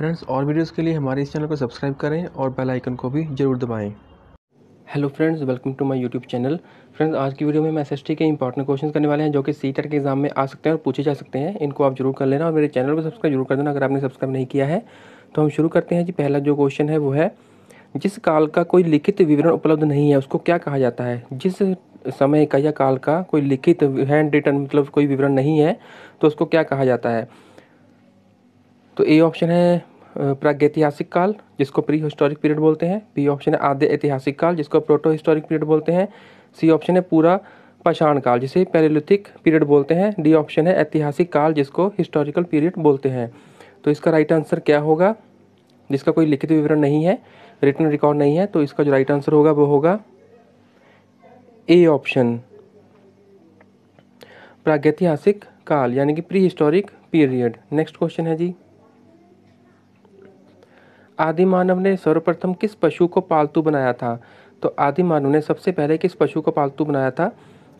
friends और videos के लिए हमारे इस चैनल को सब्सक्राइब करें और बेल आइकन को भी जरूर दबाएं hello friends welcome to my YouTube channel friends आज की वीडियो में मैं एस के इंपॉर्टेंट क्वेश्चन करने वाले हैं जो कि सी e के एग्जाम में आ सकते हैं और पूछे जा सकते हैं इनको आप जरूर कर लेना और मेरे चैनल को सब्सक्राइब जरूर कर देना अगर आपने सब्सक्राइब नहीं किया है तो हम शुरू करते हैं जी पहला जो क्वेश्चन है वो है जिस काल का कोई लिखित विवरण उपलब्ध नहीं है उसको क्या कहा जाता है जिस समय का या काल का कोई लिखित हैंड रिटर्न मतलब कोई विवरण नहीं है तो उसको क्या कहा जाता है तो ए ऑप्शन है प्रागैतिहासिक काल जिसको प्री हिस्टोरिक पीरियड बोलते हैं बी ऑप्शन है आद्य ऐतिहासिक काल जिसको प्रोटो हिस्टोरिक पीरियड बोलते हैं सी ऑप्शन है पूरा पाषाण काल जिसे पैरेलिथिक पीरियड बोलते हैं डी ऑप्शन है ऐतिहासिक काल जिसको हिस्टोरिकल पीरियड बोलते हैं तो इसका राइट आंसर क्या होगा जिसका कोई लिखित विवरण नहीं है रिटर्न रिकॉर्ड नहीं है तो इसका जो राइट आंसर होगा वो होगा ए ऑप्शन प्रागैतिहासिक काल यानी कि pre historic period next question है जी आदि मानव ने सर्वप्रथम किस पशु को पालतू बनाया था तो आदि मानव ने सबसे पहले किस पशु को पालतू बनाया था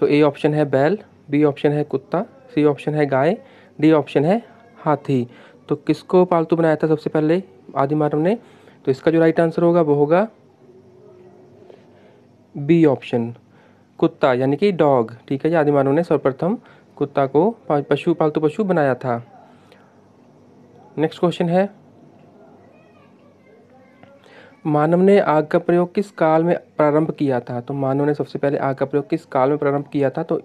तो ए ऑप्शन है बैल बी ऑप्शन है कुत्ता सी ऑप्शन है गाय डी ऑप्शन है हाथी तो किसको पालतू बनाया था सबसे पहले आदि मानव ने तो इसका जो राइट आंसर होगा वो होगा बी ऑप्शन कुत्ता यानी कि डॉग ठीक है जी आदि मानव ने सर्वप्रथम कुत्ता को पशु पालतू पशु बनाया था नेक्स्ट क्वेश्चन है मानव ने आग का प्रयोग किस काल में प्रारंभ किया था तो मानव ने सबसे पहले आग का प्रयोग किस काल में प्रारंभ किया था तो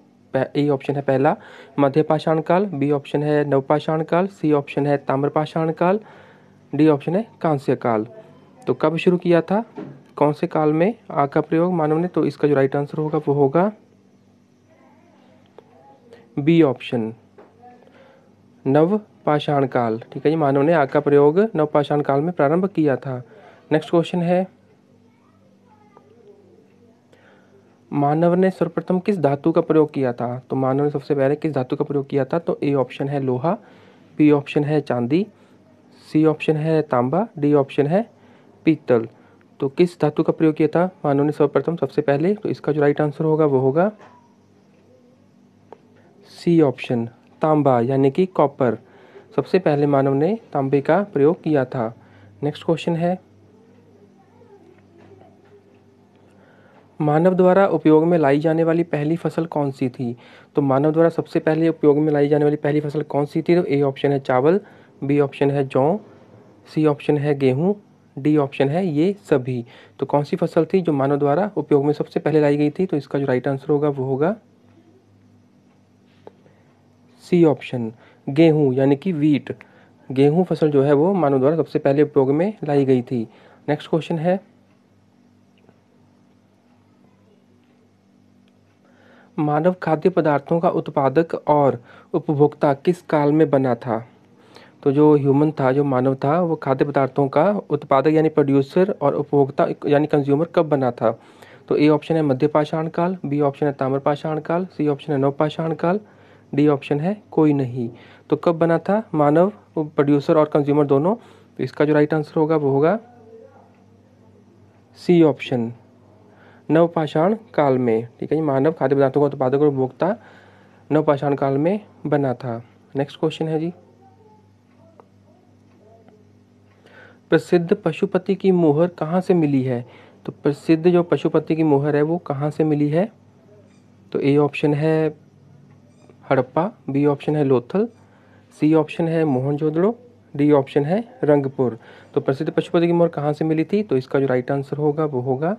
ए ऑप्शन है पहला मध्य पाषाण काल बी ऑप्शन है नवपाषाण काल सी ऑप्शन है ताम्रपाषाण काल डी ऑप्शन है कांस्य काल तो कब शुरू किया था कौन से काल में आग का प्रयोग मानव ने तो इसका जो राइट आंसर होगा वो होगा बी ऑप्शन नव पाषाण काल ठीक है जी मानव ने आग का प्रयोग नवपाषाण काल में प्रारंभ किया था नेक्स्ट क्वेश्चन है मानव ने सर्वप्रथम किस धातु का प्रयोग किया था तो मानव ने सबसे पहले किस धातु का प्रयोग किया था तो ए ऑप्शन है लोहा बी ऑप्शन है चांदी सी ऑप्शन है तांबा डी ऑप्शन है पीतल तो किस धातु का प्रयोग किया था मानव ने सर्वप्रथम सबसे पहले तो इसका जो राइट आंसर होगा वो होगा सी ऑप्शन तांबा यानी कि कॉपर सबसे पहले मानव ने तांबे का प्रयोग किया था नेक्स्ट क्वेश्चन है मानव द्वारा उपयोग में लाई जाने वाली पहली फसल कौन सी थी तो मानव द्वारा सबसे पहले उपयोग में लाई जाने वाली पहली फसल कौन सी थी तो ए ऑप्शन है चावल बी ऑप्शन है जौ सी ऑप्शन है गेहूं डी ऑप्शन है ये सभी तो कौन सी फसल थी जो मानव द्वारा उपयोग में सबसे पहले लाई गई थी तो इसका जो राइट आंसर होगा वो होगा सी ऑप्शन गेहूं यानी कि वीट गेहूं फसल जो है वो मानव द्वारा सबसे पहले उपयोग में लाई गई थी नेक्स्ट क्वेश्चन है मानव खाद्य पदार्थों का उत्पादक और उपभोक्ता किस काल में बना था तो जो ह्यूमन था जो मानव था वो खाद्य पदार्थों का उत्पादक यानी प्रोड्यूसर और उपभोक्ता यानी कंज्यूमर कब बना था तो ए ऑप्शन है मध्य पाषाण काल बी ऑप्शन है ताम्र पाषाण काल सी ऑप्शन है नवपाषाण काल डी ऑप्शन है कोई नहीं तो कब बना था मानव प्रोड्यूसर और कंज्यूमर दोनों तो इसका जो राइट आंसर होगा वो होगा सी ऑप्शन नवपाषाण काल में ठीक है जी मानव खाद्य पदार्थों का उत्पादक और उपभोक्ता नवपाषाण काल में बना था नेक्स्ट क्वेश्चन है जी प्रसिद्ध पशुपति की मोहर कहाँ से मिली है तो प्रसिद्ध जो पशुपति की मोहर है वो कहाँ से मिली है तो ए ऑप्शन है हड़प्पा बी ऑप्शन है लोथल सी ऑप्शन है मोहनजोदड़ो डी ऑप्शन है रंगपुर तो प्रसिद्ध पशुपति की मोहर कहाँ से मिली थी तो इसका जो राइट आंसर होगा वो होगा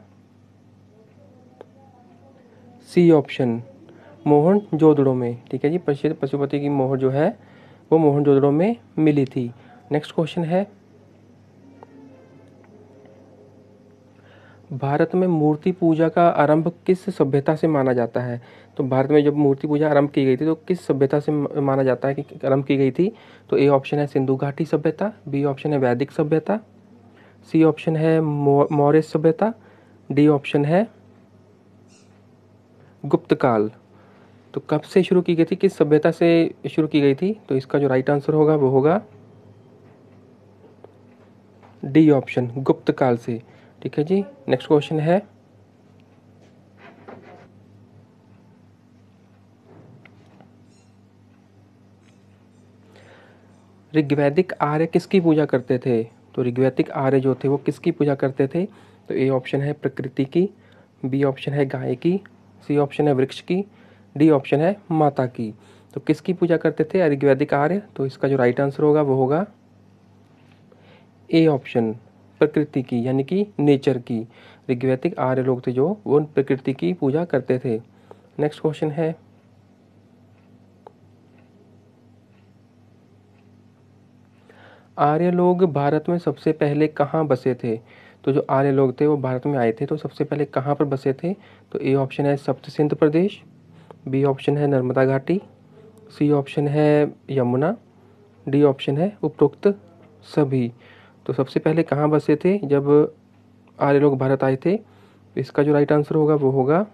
सी ऑप्शन मोहन जोदड़ों में ठीक है जी प्रसिद्ध पशुपति की मोहर जो है वो मोहन जोदड़ों में मिली थी नेक्स्ट क्वेश्चन है भारत में मूर्ति पूजा का आरंभ किस सभ्यता से माना जाता है तो भारत में जब मूर्ति पूजा आरंभ की गई थी तो किस सभ्यता से माना जाता है कि आरंभ की गई थी तो ए ऑप्शन है सिंधु घाटी सभ्यता बी ऑप्शन है वैदिक सभ्यता सी ऑप्शन है मौर्य सभ्यता डी ऑप्शन है गुप्त काल तो कब से शुरू की गई थी किस सभ्यता से शुरू की गई थी तो इसका जो राइट आंसर होगा वो होगा डी ऑप्शन गुप्त काल से ठीक है जी नेक्स्ट क्वेश्चन है ऋग्वैदिक आर्य किसकी पूजा करते थे तो ऋग्वैदिक आर्य जो थे वो किसकी पूजा करते थे तो ए ऑप्शन है प्रकृति की बी ऑप्शन है गाय की सी ऑप्शन है वृक्ष की डी ऑप्शन है माता की तो किसकी पूजा करते थे ऋग्वैदिक आर्य तो इसका जो राइट आंसर होगा वो होगा ए ऑप्शन प्रकृति की यानी कि नेचर की ऋग्वैदिक आर्य लोग थे जो वो प्रकृति की पूजा करते थे नेक्स्ट क्वेश्चन है आर्य लोग भारत में सबसे पहले कहाँ बसे थे तो जो आर्य लोग थे वो भारत में आए थे तो सबसे पहले कहाँ पर बसे थे तो ए ऑप्शन है सप्त सिंध प्रदेश बी ऑप्शन है नर्मदा घाटी सी ऑप्शन है यमुना डी ऑप्शन है उपरोक्त सभी तो सबसे पहले कहाँ बसे थे जब आर्य लोग भारत आए थे तो इसका जो राइट आंसर होगा वो होगा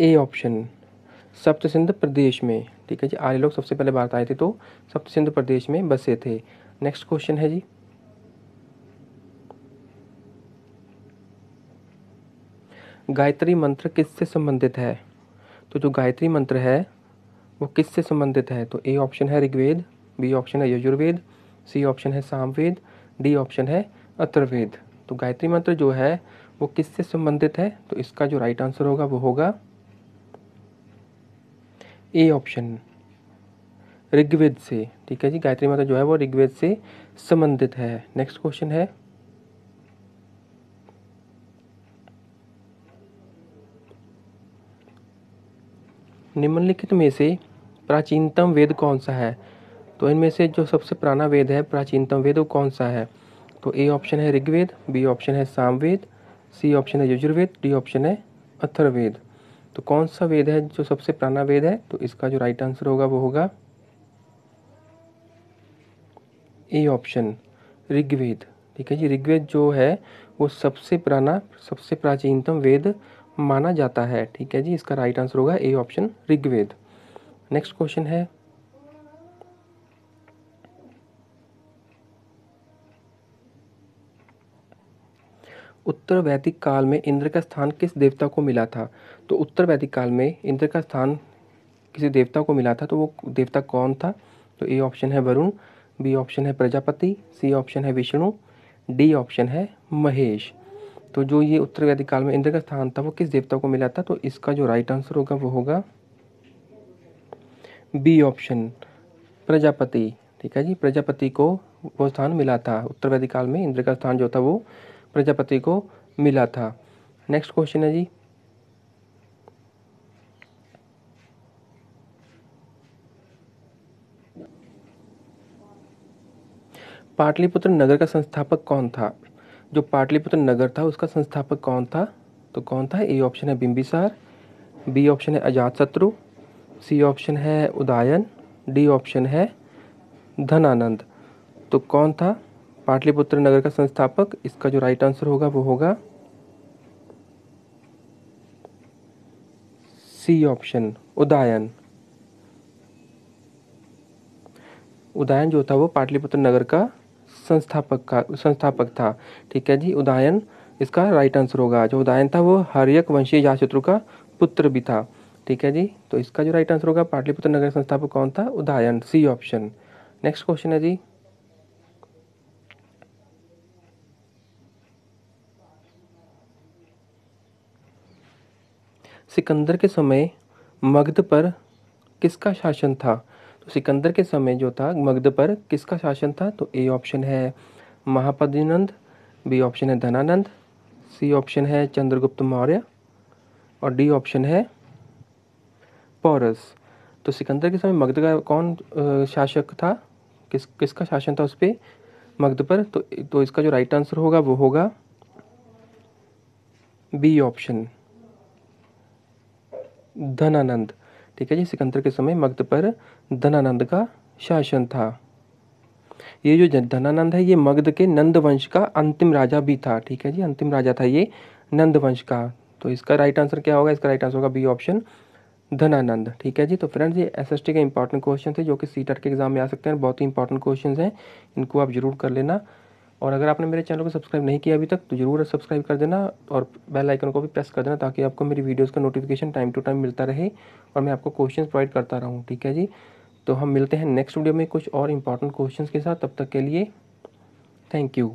ए ऑप्शन सप्त सिंध प्रदेश में ठीक है जी आर्य लोग सबसे पहले भारत आए थे तो सप्त सिंध प्रदेश में बसे थे नेक्स्ट क्वेश्चन है जी गायत्री मंत्र किससे संबंधित है तो जो गायत्री मंत्र है वो किससे संबंधित है तो ए ऑप्शन है ऋग्वेद बी ऑप्शन है यजुर्वेद सी ऑप्शन है सामवेद डी ऑप्शन है अतर्वेद तो गायत्री मंत्र जो है वो किससे संबंधित है तो इसका जो राइट आंसर होगा वो होगा ए ऑप्शन ऋग्वेद से ठीक है जी गायत्री माता जो है वो ऋग्वेद से संबंधित है नेक्स्ट क्वेश्चन है निम्नलिखित में से प्राचीनतम वेद कौन सा है तो इनमें से जो सबसे पुराना वेद है प्राचीनतम वेद वो कौन सा है तो ए ऑप्शन है ऋग्वेद बी ऑप्शन है सामवेद सी ऑप्शन है यजुर्वेद डी ऑप्शन है अथर्ववेद तो कौन सा वेद है जो सबसे पुराना वेद है तो इसका जो राइट आंसर होगा वो होगा ए ऑप्शन ऋग्वेद ठीक है जी ऋग्वेद जो है वो सबसे पुराना सबसे प्राचीनतम वेद माना जाता है ठीक है जी इसका राइट आंसर होगा A option Rigveda next question है उत्तर वैदिक काल में इंद्र का स्थान किस देवता को मिला था तो उत्तर वैदिक काल में इंद्र का स्थान किसी देवता को मिला था तो वो देवता कौन था तो ए ऑप्शन है वरुण बी ऑप्शन है प्रजापति सी ऑप्शन है विष्णु डी ऑप्शन है महेश तो जो ये उत्तर वैदिक काल में इंद्र का स्थान था वो किस देवता को मिला था तो इसका जो राइट आंसर होगा वो होगा बी ऑप्शन प्रजापति ठीक है जी प्रजापति को वो स्थान मिला था उत्तर वैदिक काल में इंद्र का स्थान जो था वो प्रजापति को मिला था नेक्स्ट क्वेश्चन है जी पाटलिपुत्र नगर का संस्थापक कौन था जो पाटलिपुत्र नगर था उसका संस्थापक कौन था तो कौन था ए ऑप्शन है बिम्बिसार बी ऑप्शन है अजात शत्रु सी ऑप्शन है उदायन डी ऑप्शन है धनानंद तो कौन था पाटलिपुत्र नगर का संस्थापक इसका जो राइट आंसर होगा वो होगा सी ऑप्शन उदायन उदायन जो था वो पाटलिपुत्र नगर का संस्थापक का संस्थापक था ठीक है जी उदयन इसका राइट आंसर होगा जो उदयन था वो हरियक वंशीय याशत्रु का पुत्र भी था ठीक है जी तो इसका जो राइट आंसर होगा पाटलिपुत्र नगर संस्थापक कौन था Udayan C option next question है जी सिकंदर के समय मगध पर किसका शासन था सिकंदर के समय जो था मगध पर किसका शासन था तो ए ऑप्शन है महापदिनंद बी ऑप्शन है धनानंद सी ऑप्शन है चंद्रगुप्त मौर्य और डी ऑप्शन है पौरस तो सिकंदर के समय मगध का कौन शासक था किस किसका शासन था उस पर मगध पर तो तो इसका जो राइट आंसर होगा वो होगा बी ऑप्शन धनानंद ठीक है जी सिकंदर के समय मगध पर धनानंद का शासन था ये जो धनानंद है ये मगध के नंद वंश का अंतिम राजा भी था ठीक है जी अंतिम राजा था ये नंद वंश का तो इसका राइट आंसर क्या होगा इसका राइट आंसर होगा बी ऑप्शन धनानंद ठीक है जी तो फ्रेंड्स ये एसएसटी के इंपॉर्टेंट क्वेश्चन थे जो कि सीटर e के एग्जाम में आ सकते हैं बहुत ही इंपॉर्टेंट क्वेश्चन हैं इनको आप जरूर कर लेना और अगर आपने मेरे चैनल को सब्सक्राइब नहीं किया अभी तक तो ज़रूर सब्सक्राइब कर देना और बेल आइकन को भी प्रेस कर देना ताकि आपको मेरी वीडियोस का नोटिफिकेशन टाइम टू टाइम मिलता रहे और मैं आपको क्वेश्चन प्रोवाइड करता रहूँ ठीक है जी तो हम मिलते हैं नेक्स्ट वीडियो में कुछ और इंपॉर्टेंट क्वेश्चन के साथ तब तक के लिए थैंक यू